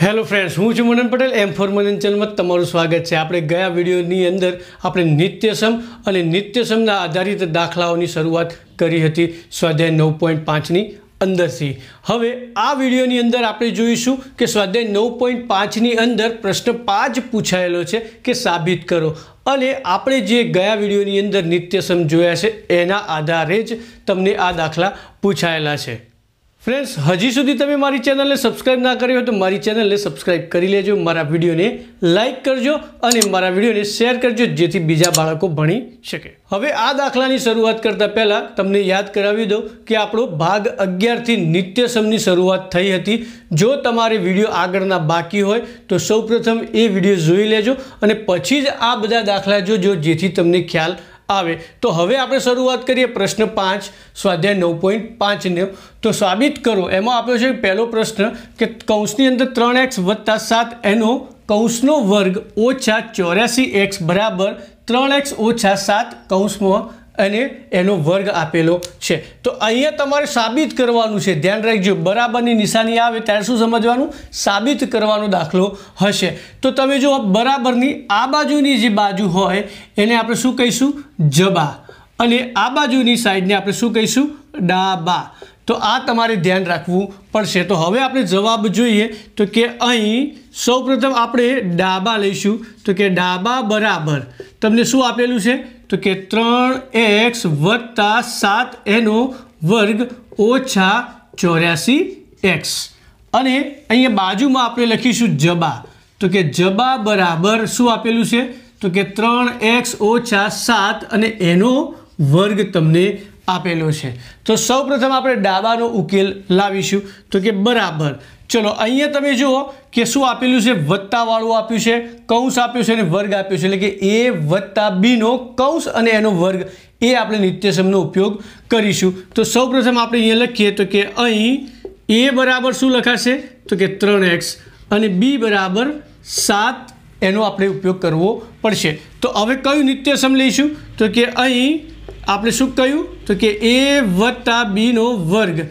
hello friends હું છું મનન પટેલ એમ four મનન ચેનલમાં તમારું સ્વાગત છે આપણે ગયા વિડીયોની અંદર આપણે નિત્યસમ અને નિત્યસમના આધારિત દાખલાઓની શરૂઆત કરી હતી સ્વાધ્યાય નવ પોઈન્ટ પાંચની અંદરથી હવે આ વિડીયોની અંદર આપણે જોઈશું કે સ્વાધ્યાય નવ પોઈન્ટ પાંચની અંદર પ્રશ્ન પાંચ પૂછાયેલો છે કે સાબિત કરો અને આપણે જે ગયા વિડીયોની અંદર નિત્યસમ જોયા છે એના આધારે જ તમને આ દાખલા પૂછાયેલા છે ફ્રેન્ડ્સ હજી સુધી તમે મારી ચેનલને સબસ્ક્રાઈબ ના કરી હોય તો મારી ચેનલને સબસ્ક્રાઈબ કરી લેજો મારા વિડીયોને લાઇક કરજો અને મારા વિડીયોને શેર કરજો જેથી બીજા બાળકો ભણી શકે હવે આ દાખલાની શરૂઆત કરતાં પહેલાં તમને યાદ કરાવી દઉં કે આપણો ભાગ અગિયારથી નિત્યસમની શરૂઆત થઈ હતી જો તમારે વિડીયો આગળના બાકી હોય તો સૌપ્રથમ એ વિડીયો જોઈ લેજો અને પછી જ આ બધા દાખલા જોજો જેથી તમને ખ્યાલ આવે તો હવે આપણે શરૂઆત કરીએ પ્રશ્ન પાંચ સ્વાધ્યાય નવ પોઈન્ટ પાંચને તો સાબિત કરો એમાં આપ્યો છે પહેલો પ્રશ્ન કે કૌંસની અંદર ત્રણ એક્સ વત્તા સાત એનો કૌંસનો વર્ગ ઓછા ચોર્યાસી એક્સ બરાબર ત્રણ એક્સ ઓછા સાત કૌંસમાં અને એનો વર્ગ આપેલો છે તો અહીંયા તમારે સાબિત કરવાનું છે ધ્યાન રાખજો બરાબરની નિશાની આવે ત્યારે શું સમજવાનું સાબિત કરવાનો દાખલો હશે તો તમે જો બરાબરની આ બાજુની જે બાજુ હોય એને આપણે શું કહીશું જબા અને આ બાજુની સાઈડને આપણે શું કહીશું ડાબા તો આ તમારે ધ્યાન રાખવું પડશે તો હવે આપણે જવાબ જોઈએ તો કે અહીં સૌપ્રથમ આપણે ડાબા લઈશું તો કે ડાબા બરાબર તમને શું આપેલું છે તો કે ત્રણ એક્સ વત્તા સાત એનો વર્ગ ઓછા ચોર્યાસી એક્સ અને અહીંયા બાજુમાં આપણે લખીશું જબા તો કે જબા બરાબર શું આપેલું છે તો કે ત્રણ એક્સ ઓછા સાત અને એનો વર્ગ તમને આપેલો છે તો સૌપ્રથમ આપણે ડાબાનો ઉકેલ લાવીશું તો કે બરાબર ચલો અહીંયા તમે જુઓ કે શું આપેલું છે વત્તાવાળું આપ્યું છે કૌંસ આપ્યું છે અને વર્ગ આપ્યું છે એટલે કે એ વત્તા બીનો કૌંસ અને એનો વર્ગ એ આપણે નિત્યસમનો ઉપયોગ કરીશું તો સૌપ્રથમ આપણે અહીંયા લખીએ તો કે અહીં એ બરાબર શું લખાશે તો કે ત્રણ એક્સ અને બી બરાબર સાત એનો આપણે ઉપયોગ કરવો પડશે તો હવે કયું નિત્યસમ લઈશું તો કે અહીં આપણે શું કહ્યું તો કે એ વત્તા બીનો વર્ગ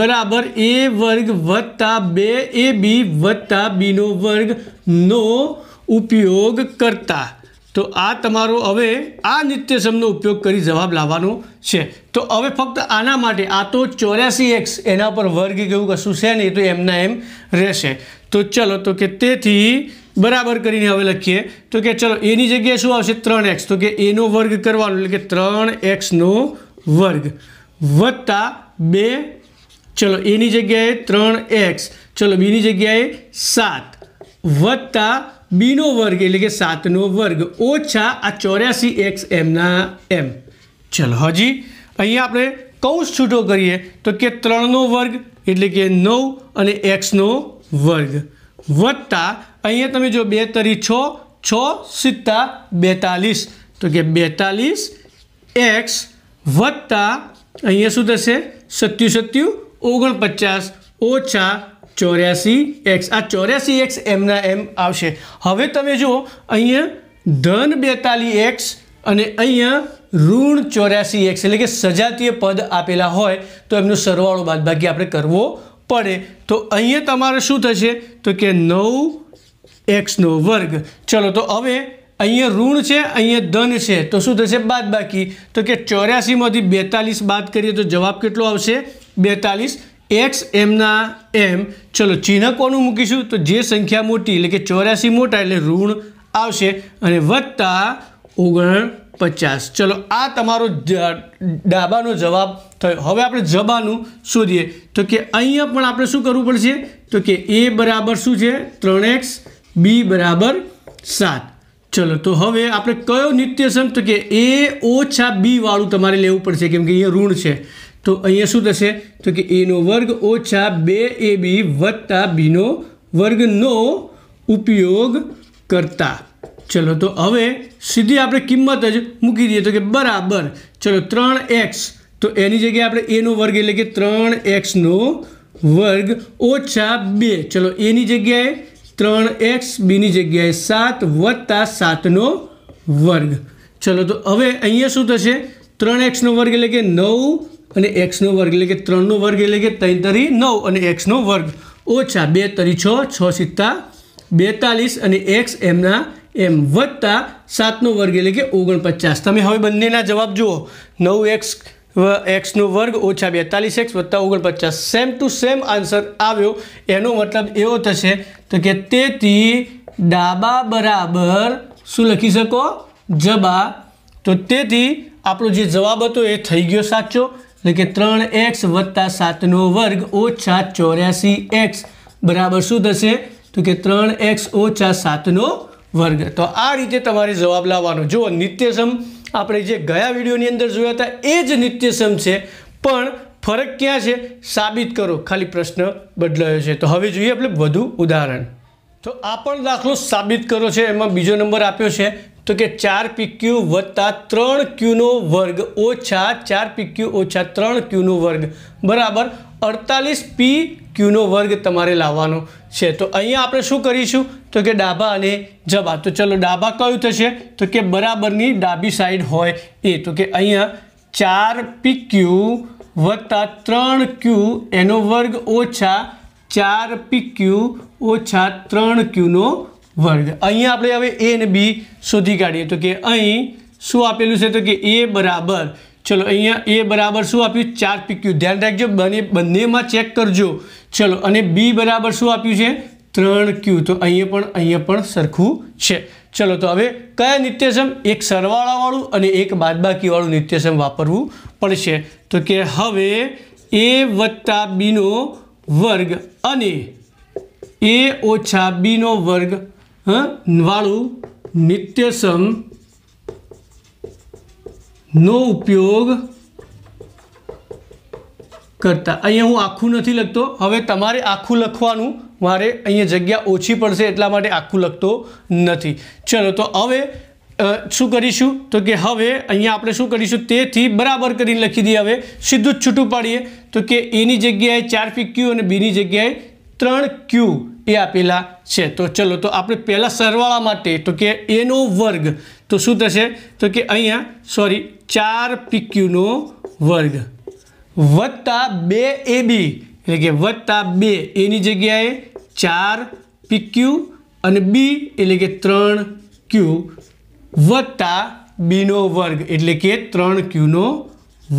બરાબર એ વર્ગ વત્તા બે એ બી વત્તા બીનો વર્ગનો ઉપયોગ કરતા તો આ તમારો હવે આ નિત્યસમનો ઉપયોગ કરી જવાબ લાવવાનો છે તો હવે ફક્ત આના માટે આ તો ચોર્યાસી એક્સ એના પર વર્ગ કેવું કશું છે નહીં તો એમના એમ રહેશે તો ચલો તો કે તેથી બરાબર કરીને હવે લખીએ તો કે ચલો એની જગ્યાએ શું આવશે ત્રણ એક્સ તો કે એનો વર્ગ કરવાનો એટલે કે ત્રણ એક્સનો વર્ગ વત્તા બે ચલો એની જગ્યાએ ત્રણ એક્સ ચલો બીની જગ્યાએ સાત વત્તા બીનો વર્ગ એટલે કે સાતનો વર્ગ ઓછા આ ચોર્યાસી એક્સ એમના એમ ચલો હજી અહીંયા આપણે કૌશ છૂટો કરીએ તો કે ત્રણનો વર્ગ એટલે કે નવ અને એક્સનો વર્ગ વત્તા અહીંયા તમે જો બે તરી છો છ સિત્તા બેતાલીસ તો કે બેતાલીસ એક્સ વત્તા અહીંયા શું થશે સત્યુ સત્યુ ઓગણપચાસ ઓછા ચોર્યાસી એક્સ આ ચોર્યાસી એક્સ એમના એમ આવશે હવે તમે જુઓ અહીંયા ધન બેતાલીસ એક્સ અને અહીંયા ઋણ ચોર્યાસી એક્સ એટલે કે સજાતીય પદ આપેલા હોય તો એમનો સરવાળો બાદબાકી આપણે કરવો પડે તો અહીંયા તમારે શું થશે તો કે નવ એક્સનો વર્ગ ચલો તો હવે અહીંયા ઋણ છે અહીંયા ધન છે તો શું થશે બાદ બાકી તો કે ચોર્યાસીમાંથી બેતાલીસ બાદ કરીએ તો જવાબ કેટલો આવશે બેતાલીસ એક્સ એમના એમ ચલો ચિહ્ન કોનું મૂકીશું તો જે સંખ્યા મોટી એટલે કે ચોર્યાસી મોટા એટલે ઋણ આવશે અને વત્તા પચાસ ચલો આ તમારો ડાબાનો જવાબ થયો હવે આપણે જબાનું શોધીએ તો કે અહીંયા પણ આપણે શું કરવું પડશે તો કે એ બરાબર શું છે ત્રણ એક્સ બી બરાબર સાત ચલો તો હવે આપણે કયો નિત્ય સમ કે એ ઓછા બીવાળું તમારે લેવું પડશે કેમ કે અહીંયા ઋણ છે તો અહીંયા શું થશે તો કે એનો વર્ગ ઓછા બે એ બી વત્તા બીનો વર્ગનો ઉપયોગ કરતા ચલો તો હવે સીધી આપણે કિંમત જ મૂકી દઈએ તો કે બરાબર ચલો ત્રણ એક્સ તો એની જગ્યાએ આપણે એનો વર્ગ એટલે કે ત્રણ એક્સનો વર્ગ ઓછા બે ચલો એની જગ્યાએ ત્રણ એક્સ બીની જગ્યાએ સાત વત્તા સાતનો વર્ગ ચલો તો હવે અહીંયા શું થશે ત્રણ એક્સનો વર્ગ એટલે કે નવ અને એક્સનો વર્ગ એટલે કે ત્રણનો વર્ગ એટલે કે ત્રણ તરી નવ અને એક્સનો વર્ગ ઓછા બે તરી છ છ સિત્તા બેતાલીસ અને એક્સ એમના એમ વત્તા સાતનો વર્ગ એટલે કે ઓગણપચાસ તમે હવે બંનેના જવાબ જુઓ નવ એક્સ એક્સનો વર્ગ ઓછા બેતાલીસ એક્સ વત્તા ઓગણપચાસ સેમ ટુ સેમ આન્સર આવ્યો એનો મતલબ એવો થશે તો કે તેથી ડાબા બરાબર શું લખી શકો જબા તો તેથી આપણો જે જવાબ હતો એ થઈ ગયો સાચો એટલે કે ત્રણ એક્સ વત્તા સાતનો વર્ગ ઓછા ચોર્યાસી એક્સ બરાબર શું થશે તો કે ત્રણ એક્સ ઓછા સાતનો વર્ગ તો આ રીતે તમારે જવાબ લાવવાનો જુઓ નિત્યસમ આપણે જે ગયા વિડીયોની અંદર જોયા હતા એ જ નિત્યસમ છે પણ ફરક ક્યાં છે સાબિત કરો ખાલી પ્રશ્ન બદલાયો છે તો હવે જોઈએ આપણે વધુ ઉદાહરણ તો આ પણ દાખલો સાબિત કરો છે એમાં બીજો નંબર આપ્યો છે તો કે ચાર પીક્યુ વત્તા ત્રણ ક્યુનો વર્ગ ઓછા ચાર પીક્યુ ઓછા ત્રણ ક્યુનો વર્ગ બરાબર અડતાલીસ પી ક્યુનો વર્ગ તમારે લાવવાનો છે તો અહીંયા આપણે શું કરીશું તો કે ડાબા અને જબા તો ચલો ડાબા કયું થશે તો કે બરાબરની ડાબી સાઈડ હોય એ તો કે અહીંયા ચાર પીક્યુ વત્તા ત્રણ ક્યુ એનો વર્ગ ઓછા ચાર પીક્યુ ઓછા ત્રણ ક્યુનો વર્ગ અહીંયા આપણે હવે એ અને બી શોધી કાઢીએ તો કે અહીં શું આપેલું છે તો કે એ બરાબર ચલો અહીંયા એ બરાબર શું આપ્યું ચાર પીક્યું ધ્યાન રાખજો બંને બંનેમાં ચેક કરજો ચલો અને બી બરાબર શું આપ્યું છે ત્રણ ક્યુ તો અહીંયા પણ અહીંયા પણ સરખું છે ચલો તો હવે કયા નિત્યસમ એક સરવાળાવાળું અને એક બાદબાકીવાળું નિત્યસમ વાપરવું પડશે તો કે હવે એ વત્તા બીનો વર્ગ અને એ ઓછા બીનો વર્ગ વાળું નિત્યસમ નો ઉપયોગ કરતા અહીંયા હું આખું નથી લખતો હવે તમારે આખું લખવાનું મારે અહીંયા જગ્યા ઓછી પડશે એટલા માટે આખું લખતો નથી ચલો તો હવે શું કરીશું તો કે હવે અહીંયા આપણે શું કરીશું તેથી બરાબર કરીને લખી દઈએ હવે સીધું જ છૂટું પાડીએ તો કે એની જગ્યાએ ચાર પી ક્યુ અને બીની જગ્યાએ ત્રણ ક્યુ એ આપેલા છે તો ચલો તો આપણે પહેલાં સરવાળા માટે તો કે એનો વર્ગ તો શું થશે તો કે અહીંયા સોરી ચાર પીક્યુનો વર્ગ વત્તા બે એ બી એટલે કે વત્તા બે એની જગ્યાએ ચાર પીક્યુ અને બી એટલે કે ત્રણ ક્યુ વત્તા બીનો વર્ગ એટલે કે ત્રણ ક્યુનો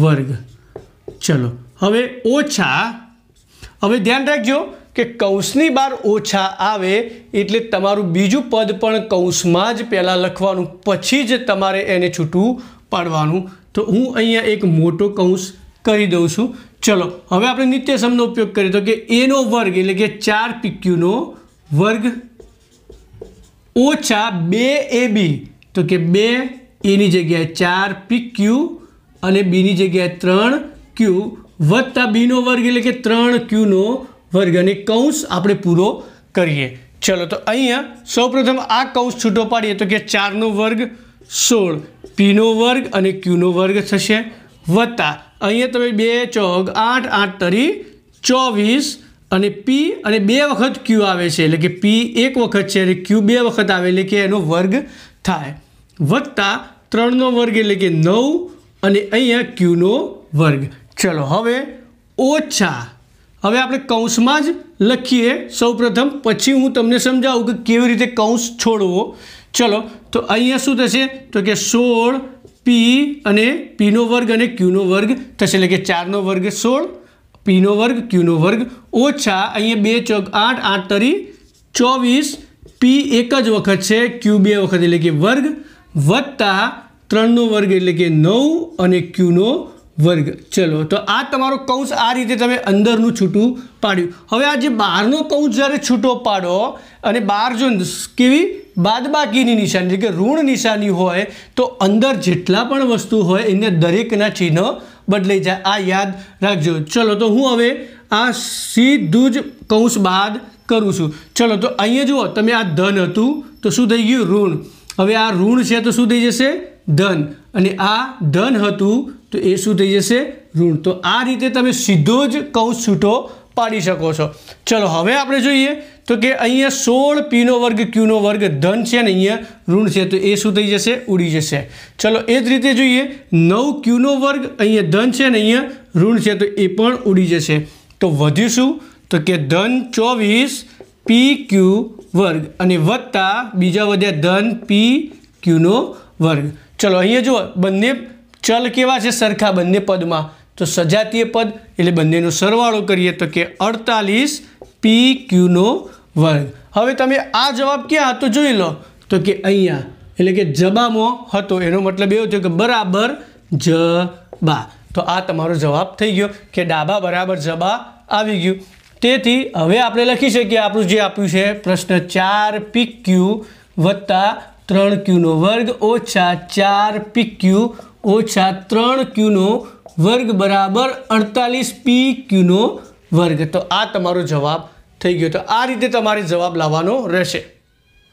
વર્ગ ચલો હવે ઓછા હવે ધ્યાન રાખજો કે કૌંસની બહાર ઓછા આવે એટલે તમારું બીજું પદ પણ કૌંસમાં જ પહેલાં લખવાનું પછી જ તમારે એને છૂટું પાડવાનું તો હું અહીંયા એક મોટો કૌંસ કરી દઉં છું ચલો હવે આપણે નિત્ય નિત્યસમનો ઉપયોગ કરીએ તો કે એનો વર્ગ એટલે કે ચાર પીક્યુનો વર્ગ ઓછા બે એ બી તો કે બે એની જગ્યાએ ચાર પીક્યુ અને બીની જગ્યાએ ત્રણ ક્યુ વત્તા બીનો વર્ગ એટલે કે ત્રણ ક્યુનો વર્ગને કૌંસ આપણે પૂરો કરીએ ચલો તો અહીંયા સૌપ્રથમ આ કૌંસ છૂટો પાડીએ તો કે ચારનો વર્ગ સોળ પીનો વર્ગ અને ક્યુનો વર્ગ થશે વત્તા અહીંયા તમે બે ચોગ આઠ આઠ તરી ચોવીસ અને પી અને બે વખત ક્યુ આવે છે એટલે કે પી એક વખત છે અને ક્યુ બે વખત આવે એટલે કે એનો વર્ગ થાય વત્તા ત્રણનો વર્ગ એટલે કે નવ અને અહીંયા ક્યુનો વર્ગ ચલો હવે ઓછા હવે આપણે કૌંસમાં જ લખીએ સૌપ્રથમ પછી હું તમને સમજાવું કે કેવી રીતે કૌંસ છોડવો ચલો તો અહીંયા શું થશે તો કે સોળ પી અને પીનો વર્ગ અને ક્યુનો વર્ગ થશે એટલે કે ચારનો વર્ગ સોળ પીનો વર્ગ ક્યુનો વર્ગ ઓછા અહીંયા બે ચોક આઠ આઠ તરી ચોવીસ પી એક જ વખત છે ક્યુ બે વખત એટલે કે વર્ગ વત્તા ત્રણનો વર્ગ એટલે કે નવ અને ક્યુનો વર્ગ ચલો તો આ તમારો કૌંસ આ રીતે તમે અંદરનું છૂટું પાડ્યું હવે આ જે બહારનો કૌંસ જ્યારે છૂટો પાડો અને બહાર જો કેવી બાદબાકીની નિશાની એટલે કે ઋણ નિશાની હોય તો અંદર જેટલા પણ વસ્તુ હોય એને દરેકના ચિહ્નો બદલાઈ જાય આ યાદ રાખજો ચલો તો હું હવે આ સીધું જ કૌંસ બાદ કરું છું ચલો તો અહીંયા જુઓ તમે આ ધન હતું તો શું થઈ ગયું ઋણ હવે આ ઋણ છે તો શું થઈ જશે ધન અને આ ધન હતું તો એ શું થઈ જશે ઋણ તો આ રીતે તમે સીધો જ કૌંસ છૂટો પાડી શકો છો ચલો હવે આપણે જોઈએ તો કે અહીંયા સોળ પીનો વર્ગ ક્યુનો વર્ગ ધન છે ને અહીંયા ઋણ છે તો એ શું થઈ જશે ઉડી જશે ચલો એ જ રીતે જોઈએ નવ ક્યુનો વર્ગ અહીંયા ધન છે ને અહીંયા ઋણ છે તો એ પણ ઉડી જશે તો વધ્યું શું તો કે ધન ચોવીસ પી ક્યુ વર્ગ અને વત્તા બીજા વધ્યા ધન પી ક્યુનો વર્ગ ચલો અહીંયા જુઓ બંને ચલ કેવા છે સરખા બંને પદમાં તો સજાતીય પદ એટલે બંનેનો સરવાળો કરીએ તો કે અડતાલીસ પી ક્યુનો વર્ગ હવે તમે આ જવાબ ક્યાં હતો જોઈ લો તો કે અહીંયા એટલે કે જબામાં હતો એનો મતલબ એવો થયો કે બરાબર જબા તો આ તમારો જવાબ થઈ ગયો કે ડાબા બરાબર જબા આવી ગયું તેથી હવે આપણે લખી શકીએ આપણું જે આપ્યું છે પ્રશ્ન ચાર પી ક્યુ વત્તા ત્રણ ક્યુનો વર્ગ ઓછા ચાર પી ક્યુ ઓછા ત્રણ ક્યુનો વર્ગ બરાબર અડતાલીસ પી ક્યુનો વર્ગ તો આ તમારો જવાબ થઈ ગયો તો આ રીતે તમારે જવાબ લાવવાનો રહેશે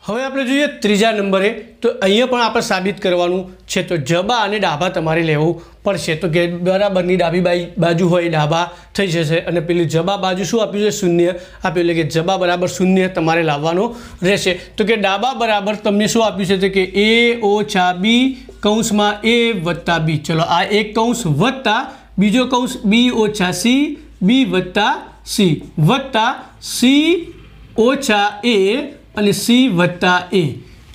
હવે આપણે જોઈએ ત્રીજા નંબરે તો અહીંયા પણ આપણે સાબિત કરવાનું છે તો જબા અને ડાબા તમારે લેવું પડશે તો કે બરાબરની ડાબી બાઈ બાજુ હોય ડાબા થઈ જશે અને પેલી જબા બાજુ શું આપ્યું છે શૂન્ય આપ્યું એટલે કે જબા બરાબર શૂન્ય તમારે લાવવાનો રહેશે તો કે ડાબા બરાબર તમને શું આપ્યું છે કે એ ઓછા બી કૌંસમાં એ વત્તા બી ચલો આ એક કૌંસ વત્તા બીજો કૌંસ બી ઓછા સી બી વત્તા સી વત્તા સી ઓછા એ અને સી વત્તા એ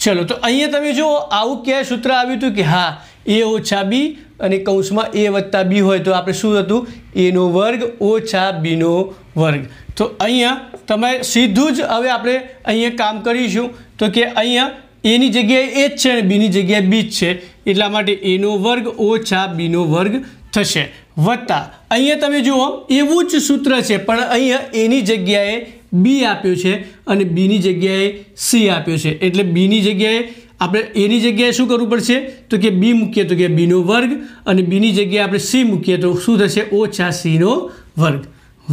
ચલો તો અહીંયા તમે જુઓ આવું ક્યાંય સૂત્ર આવ્યું હતું કે હા એ ઓછા બી અને કૌંસમાં એ વત્તા બી હોય તો આપણે શું હતું એનો વર્ગ ઓછા બીનો વર્ગ તો અહીંયા તમે સીધું જ હવે આપણે અહીંયા કામ કરીશું તો કે અહીંયા એની જગ્યાએ એ જ છે અને બીની જગ્યાએ બી જ છે એટલા માટે એનો વર્ગ ઓછા બીનો વર્ગ થશે વત્તા અહીંયા તમે જુઓ એવું જ સૂત્ર છે પણ અહીંયા એની જગ્યાએ બી આપ્યો છે અને બીની જગ્યાએ સી આપ્યો છે એટલે બીની જગ્યાએ આપણે એની જગ્યાએ શું કરવું પડશે તો કે બી મૂકીએ તો કે બીનો વર્ગ અને બીની જગ્યાએ આપણે સી મૂકીએ તો શું થશે ઓછા સીનો વર્ગ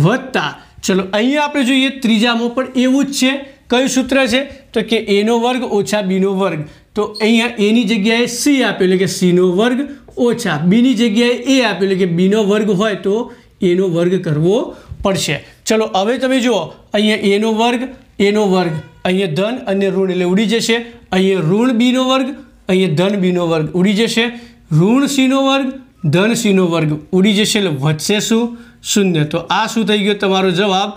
વત્તા ચલો અહીંયા આપણે જોઈએ ત્રીજામાં પણ એવું જ છે કયું સૂત્ર છે તો કે એનો વર્ગ ઓછા બીનો વર્ગ તો અહીંયા એની જગ્યાએ સી આપ્યો એટલે કે સીનો વર્ગ ઓછા બીની જગ્યાએ એ આપ્યો એટલે કે બીનો વર્ગ હોય તો એનો વર્ગ કરવો પડશે ચલો હવે તમે જુઓ અહીંયા એનો વર્ગ એનો વર્ગ અહીંયા ધન અને ઋણ એટલે ઉડી જશે અહીંયા ઋણ બીનો વર્ગ અહીંયા ધન બીનો વર્ગ ઉડી જશે ઋણ સીનો વર્ગ ધન સીનો વર્ગ ઉડી જશે એટલે વધશે શું શૂન્ય તો આ શું થઈ ગયો તમારો જવાબ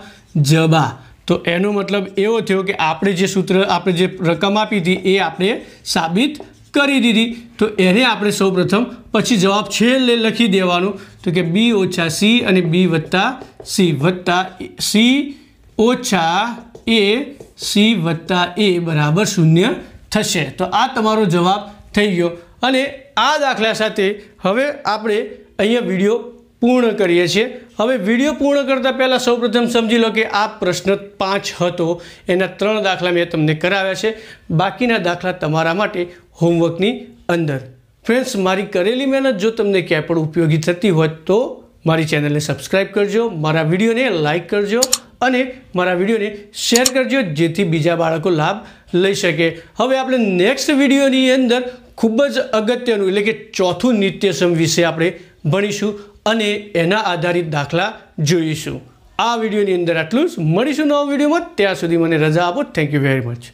જબા તો એનો મતલબ એવો થયો કે આપણે જે સૂત્ર આપણે જે રકમ આપી હતી એ આપણે સાબિત કરી દીધી તો એને આપણે સૌપ્રથમ પછી જવાબ છેલ્લે લખી દેવાનો તો કે બી ઓછા સી અને બી વત્તા સી વત્તા સી ઓછા એ સી વત્તા એ બરાબર શૂન્ય થશે તો આ તમારો જવાબ થઈ ગયો અને આ દાખલા સાથે હવે આપણે અહીંયા વિડીયો પૂર્ણ કરીએ છીએ હવે વિડીયો પૂર્ણ કરતાં પહેલાં સૌપ્રથમ સમજી લો કે આ પ્રશ્ન પાંચ હતો એના ત્રણ દાખલા મેં તમને કરાવ્યા છે બાકીના દાખલા તમારા માટે હોમવર્કની અંદર ફ્રેન્ડ્સ મારી કરેલી મહેનત જો તમને ક્યાંય પણ ઉપયોગી થતી હોય તો મારી ચેનલને સબસ્ક્રાઈબ કરજો મારા વિડીયોને લાઇક કરજો અને મારા વિડીયોને શેર કરજો જેથી બીજા બાળકો લાભ લઈ શકે હવે આપણે નેક્સ્ટ વિડીયોની અંદર ખૂબ જ અગત્યનું એટલે કે ચોથું નિત્યસમ વિશે આપણે ભણીશું અને એના આધારિત દાખલા જોઈશું આ વિડીયોની અંદર આટલું જ મળીશું નવા વિડીયોમાં ત્યાં સુધી મને રજા આપો થેન્ક યુ વેરી મચ